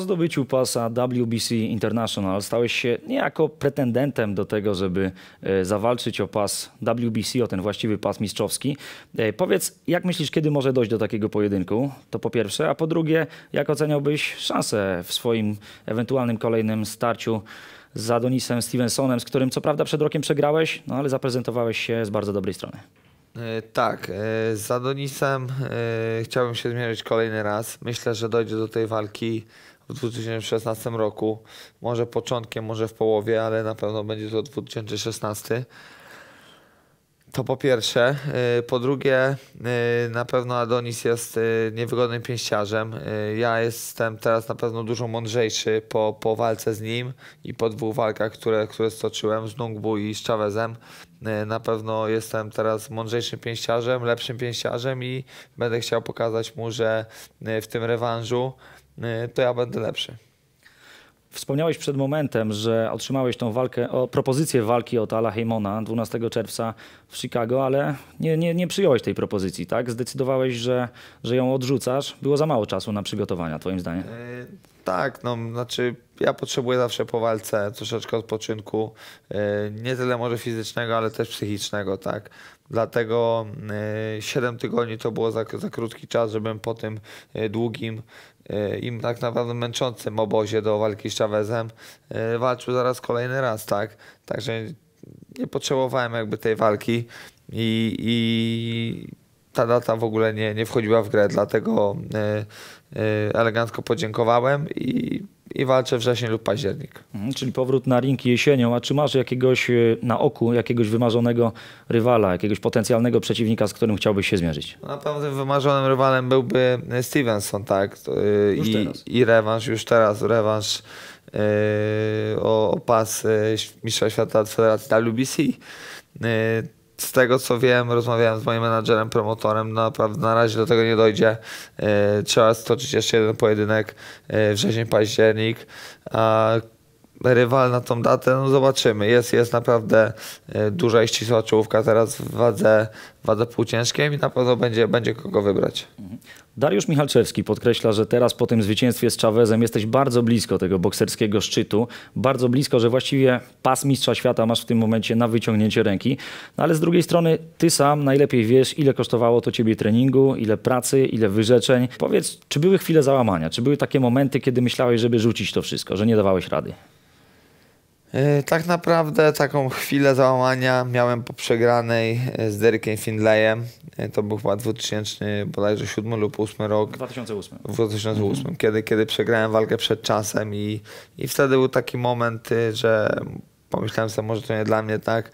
Po zdobyciu pasa WBC International stałeś się niejako pretendentem do tego, żeby e, zawalczyć o pas WBC, o ten właściwy pas mistrzowski. E, powiedz, jak myślisz, kiedy może dojść do takiego pojedynku? To po pierwsze. A po drugie, jak oceniałbyś szansę w swoim ewentualnym kolejnym starciu z Adonisem Stevensonem, z którym co prawda przed rokiem przegrałeś, no ale zaprezentowałeś się z bardzo dobrej strony? E, tak, e, z Adonisem e, chciałbym się zmierzyć kolejny raz. Myślę, że dojdzie do tej walki w 2016 roku. Może początkiem, może w połowie, ale na pewno będzie to 2016. To po pierwsze. Y, po drugie, y, na pewno Adonis jest y, niewygodnym pięściarzem. Ja jestem teraz na pewno dużo mądrzejszy po, po walce z nim i po dwóch walkach, które, które stoczyłem z Nungbu i z Chavezem. Na pewno jestem teraz mądrzejszym pięściarzem, lepszym pięściarzem i będę chciał pokazać mu, że w tym rewanżu to ja będę lepszy. Wspomniałeś przed momentem, że otrzymałeś tą walkę, o, propozycję walki od Ala Heymona 12 czerwca w Chicago, ale nie, nie, nie przyjąłeś tej propozycji, tak? Zdecydowałeś, że, że ją odrzucasz. Było za mało czasu na przygotowania, twoim zdaniem? E, tak, no znaczy ja potrzebuję zawsze po walce troszeczkę odpoczynku, y, nie tyle może fizycznego, ale też psychicznego, tak. Dlatego 7 y, tygodni to było za, za krótki czas, żebym po tym y, długim im tak naprawdę męczącym obozie do walki z Chavezem walczył zaraz kolejny raz, tak. Także nie potrzebowałem jakby tej walki i, i ta data w ogóle nie, nie wchodziła w grę, dlatego e, e, elegancko podziękowałem i i walczę wrzesień lub październik. Mhm, czyli powrót na ring jesienią. A czy masz jakiegoś e, na oku, jakiegoś wymarzonego rywala, jakiegoś potencjalnego przeciwnika, z którym chciałbyś się zmierzyć? Na pewno tym wymarzonym rywalem byłby Stevenson, tak? Już I, teraz. I rewanż, już teraz rewanż o, pas Mistrza Świata Federacji WBC z tego co wiem, rozmawiałem z moim menadżerem, promotorem, naprawdę na razie do tego nie dojdzie. E, trzeba stoczyć jeszcze jeden pojedynek, e, wrzesień, październik rywal na tą datę, no zobaczymy. Jest, jest naprawdę e, duża i ścisła czołówka teraz w wadze, wadze półciężkiej i na pewno będzie, będzie kogo wybrać. Dariusz Michalczewski podkreśla, że teraz po tym zwycięstwie z Chavezem jesteś bardzo blisko tego bokserskiego szczytu. Bardzo blisko, że właściwie pas mistrza świata masz w tym momencie na wyciągnięcie ręki. No ale z drugiej strony ty sam najlepiej wiesz, ile kosztowało to ciebie treningu, ile pracy, ile wyrzeczeń. Powiedz, czy były chwile załamania? Czy były takie momenty, kiedy myślałeś, żeby rzucić to wszystko, że nie dawałeś rady? E, tak naprawdę taką chwilę załamania miałem po przegranej e, z Derekiem Findlayem. E, to był chyba 2000, bodajże 7 lub 8 rok. 2008. 2008, mhm. kiedy, kiedy przegrałem walkę przed czasem i, i wtedy był taki moment, że pomyślałem sobie, może to nie dla mnie, tak?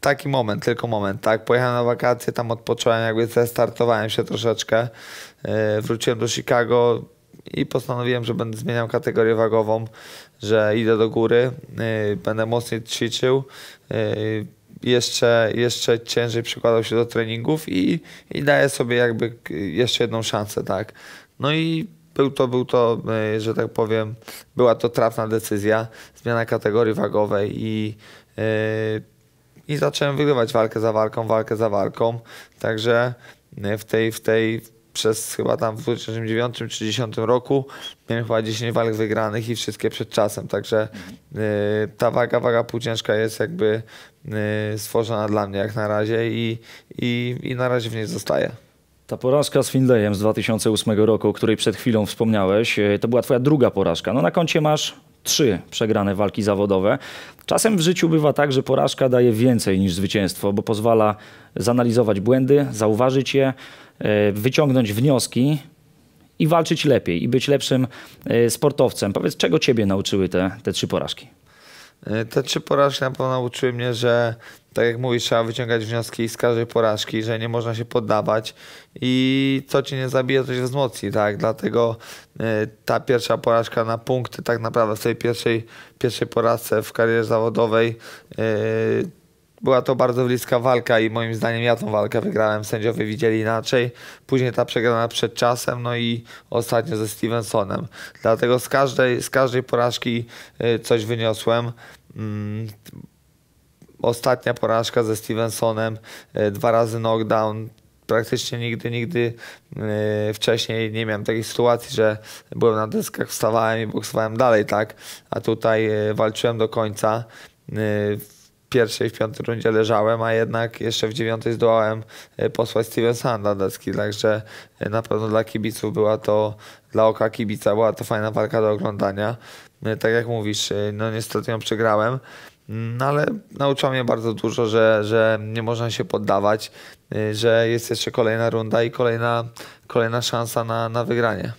Taki moment, tylko moment, tak? Pojechałem na wakacje, tam odpocząłem, jakby startowałem się troszeczkę. Wróciłem do Chicago, i postanowiłem, że będę zmieniał kategorię wagową, że idę do góry, y, będę mocniej ćwiczył, y, jeszcze, jeszcze ciężej przykładał się do treningów i, i daję sobie jakby jeszcze jedną szansę, tak. No i był to, był to, y, że tak powiem, była to trafna decyzja, zmiana kategorii wagowej i, i zacząłem wygrywać walkę za walką, walkę za walką. Także w tej, w tej przez chyba tam w 2009 czy 2010 roku miałem chyba 10 walk wygranych i wszystkie przed czasem, także y, ta waga, waga półciężka jest jakby y, stworzona dla mnie jak na razie i, i, i na razie w niej zostaje. Ta porażka z Finlayem z 2008 roku, o której przed chwilą wspomniałeś, y, to była twoja druga porażka. No na koncie masz trzy przegrane walki zawodowe. Czasem w życiu bywa tak, że porażka daje więcej niż zwycięstwo, bo pozwala zanalizować błędy, zauważyć je, e, wyciągnąć wnioski i walczyć lepiej i być lepszym e, sportowcem. Powiedz, czego ciebie nauczyły te, te trzy porażki? E, te trzy porażki na pewno nauczyły mnie, że tak jak mówisz, trzeba wyciągać wnioski z każdej porażki, że nie można się poddawać i co cię nie zabije, to cię wzmocni, tak? Dlatego e, ta pierwsza porażka na punkty, tak naprawdę w tej pierwszej, pierwszej porażce w karierze zawodowej, e, była to bardzo bliska walka i moim zdaniem ja tą walkę wygrałem. Sędziowie widzieli inaczej. Później ta przegrana przed czasem, no i ostatnio ze Stevensonem. Dlatego z każdej, z każdej porażki y, coś wyniosłem. Mm, ostatnia porażka ze Stevensonem, y, dwa razy knockdown, praktycznie nigdy, nigdy y, wcześniej nie miałem takiej sytuacji, że byłem na deskach, wstawałem i boksowałem dalej, tak? A tutaj walczyłem do końca pierwszej w piątej rundzie leżałem, a jednak jeszcze w dziewiątej zdołałem e, posłać Stevensona na deski, także e, na pewno dla kibiców była to, dla oka kibica była to fajna walka do oglądania. E, tak jak mówisz, no niestety ją przegrałem, mm, no ale nauczyła mnie bardzo dużo, że, że nie można się poddawać, że jest jeszcze kolejna runda i kolejna, kolejna szansa na, na wygranie.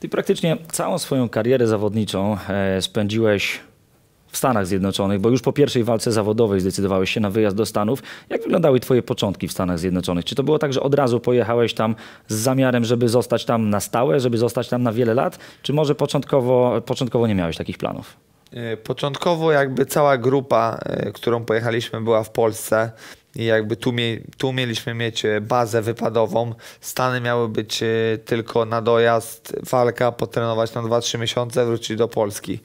Ty praktycznie całą swoją karierę zawodniczą spędziłeś w Stanach Zjednoczonych, bo już po pierwszej walce zawodowej zdecydowałeś się na wyjazd do Stanów. Jak wyglądały twoje początki w Stanach Zjednoczonych? Czy to było tak, że od razu pojechałeś tam z zamiarem, żeby zostać tam na stałe, żeby zostać tam na wiele lat? Czy może początkowo, początkowo nie miałeś takich planów? E, początkowo jakby cała grupa, e, którą pojechaliśmy była w Polsce i jakby tu, mie tu mieliśmy mieć e, bazę wypadową. Stany miały być tylko na dojazd, walka, potrenować na 2-3 miesiące, wrócić do Polski.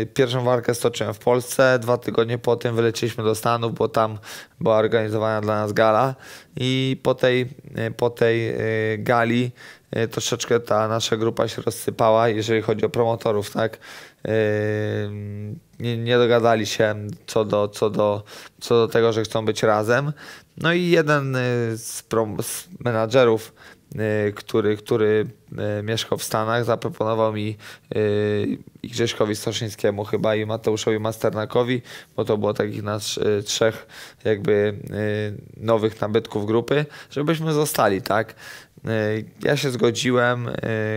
Yy, pierwszą walkę stoczyłem w Polsce. Dwa tygodnie po tym wyleciliśmy do Stanów, bo tam była organizowana dla nas gala. I po tej, yy, po tej yy, gali troszeczkę ta nasza grupa się rozsypała, jeżeli chodzi o promotorów, tak? Nie, nie, dogadali się co do, co, do, co do tego, że chcą być razem. No i jeden z, prom- z menadżerów Y, który, który y, mieszkał w Stanach, zaproponował mi y, i Grześkowi Stoszyńskiemu chyba i Mateuszowi Masternakowi, bo to było takich nas trzech jakby nowych nabytków grupy, żebyśmy zostali, tak? Ja się zgodziłem,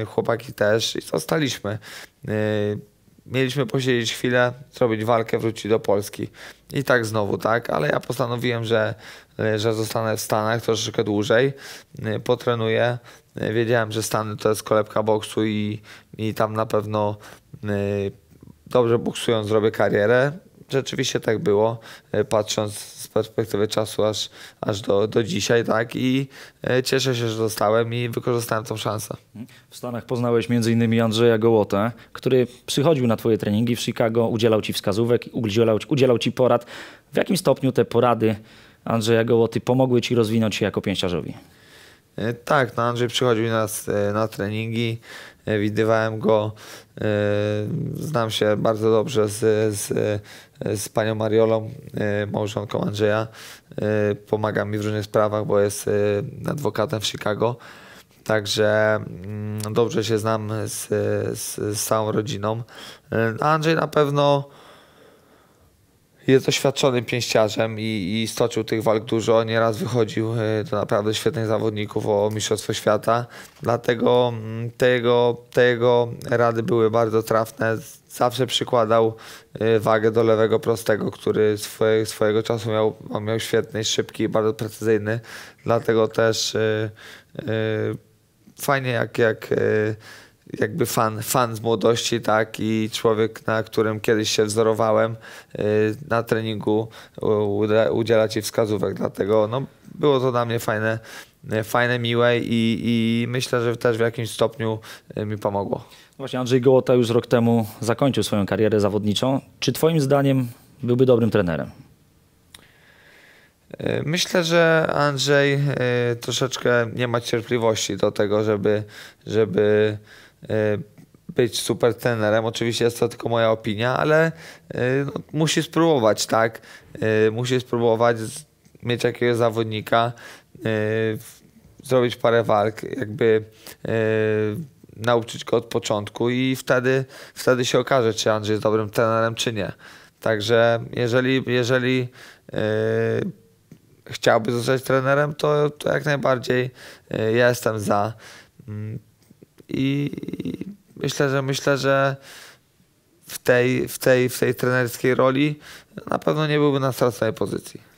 chłopaki też i zostaliśmy mieliśmy posiedzieć chwilę, zrobić walkę, wrócić do Polski. I tak znowu, tak, ale ja postanowiłem, że, że zostanę w Stanach troszeczkę dłużej, potrenuję. Wiedziałem, że Stany to jest kolebka boksu i, i tam na pewno y, dobrze boksując zrobię karierę rzeczywiście tak było, e, patrząc z perspektywy czasu aż, aż do, do dzisiaj, tak? I e, cieszę się, że dostałem i wykorzystałem tą szansę. W Stanach poznałeś m.in. Andrzeja Gołotę, który przychodził na twoje treningi w Chicago, udzielał ci wskazówek, udzielał, udzielał ci porad. W jakim stopniu te porady Andrzeja Gołoty pomogły ci rozwinąć się jako pięściarzowi? E, tak, no Andrzej przychodził nas na treningi, widywałem go, e, znam się bardzo dobrze z, z, z panią Mariolą, e, małżonką Andrzeja, e, pomaga mi w różnych sprawach, bo jest adwokatem w Chicago. Także mm, dobrze się znam z, z, z całą rodziną. Andrzej na pewno jest doświadczonym pięściarzem i, i stoczył tych walk dużo. Nieraz wychodził e, do naprawdę świetnych zawodników o Mistrzostwo Świata. Dlatego mm, te jego, te jego rady były bardzo trafne. Zawsze przykładał e, wagę do lewego prostego, który swoje, swojego czasu miał, miał świetny, szybki, bardzo precyzyjny. Dlatego też e, fajnie jak, jak jakby fan, fan z młodości, tak, i człowiek, na którym kiedyś się wzorowałem, y, na treningu udziela ci wskazówek, dlatego no, było to dla mnie fajne, fajne, miłe i, i myślę, że też w jakimś stopniu y, mi pomogło. No właśnie Andrzej Gołota już rok temu zakończył swoją karierę zawodniczą. Czy twoim zdaniem byłby dobrym trenerem? Y, myślę, że Andrzej troszeczkę nie ma cierpliwości do tego, żeby, żeby Y, być super trenerem. Oczywiście jest to tylko moja opinia, ale y, no, musi spróbować, tak? Y, musi spróbować mieć jakiegoś zawodnika, zrobić parę walk, jakby nauczyć go od początku i wtedy, wtedy się okaże, czy Andrzej jest dobrym trenerem, czy nie. Także jeżeli, jeżeli chciałby zostać trenerem, to, to jak najbardziej ja jestem za. Mm i myślę, że myślę, że w tej, w tej, w tej trenerskiej roli na pewno nie byłby na straconej pozycji.